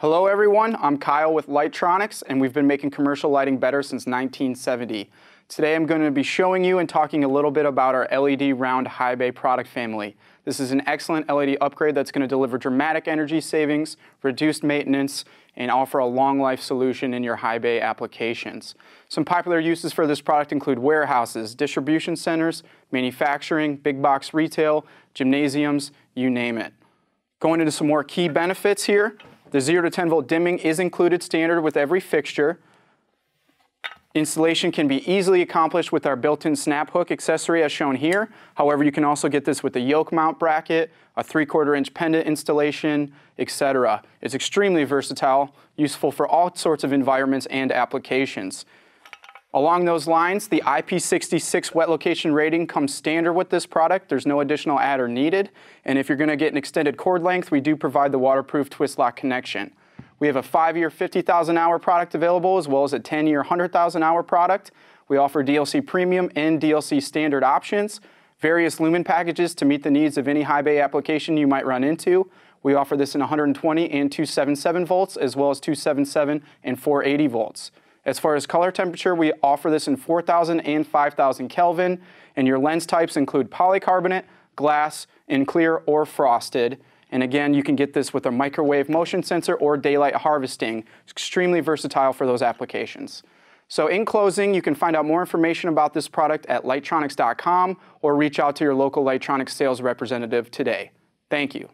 Hello everyone, I'm Kyle with Lightronics and we've been making commercial lighting better since 1970. Today I'm going to be showing you and talking a little bit about our LED round high bay product family. This is an excellent LED upgrade that's going to deliver dramatic energy savings, reduced maintenance, and offer a long life solution in your high bay applications. Some popular uses for this product include warehouses, distribution centers, manufacturing, big box retail, gymnasiums, you name it. Going into some more key benefits here, the 0 to 10 volt dimming is included standard with every fixture. Installation can be easily accomplished with our built-in snap hook accessory as shown here. However, you can also get this with a yoke mount bracket, a 3 quarter inch pendant installation, etc. It's extremely versatile, useful for all sorts of environments and applications. Along those lines, the IP66 wet location rating comes standard with this product. There's no additional adder needed. And if you're going to get an extended cord length, we do provide the waterproof twist lock connection. We have a five-year 50,000 hour product available as well as a 10-year 100,000 hour product. We offer DLC Premium and DLC Standard options, various lumen packages to meet the needs of any high bay application you might run into. We offer this in 120 and 277 volts as well as 277 and 480 volts. As far as color temperature, we offer this in 4,000 and 5,000 Kelvin, and your lens types include polycarbonate, glass, and clear or frosted. And again, you can get this with a microwave motion sensor or daylight harvesting. It's extremely versatile for those applications. So in closing, you can find out more information about this product at Lightronics.com or reach out to your local Lightronics sales representative today. Thank you.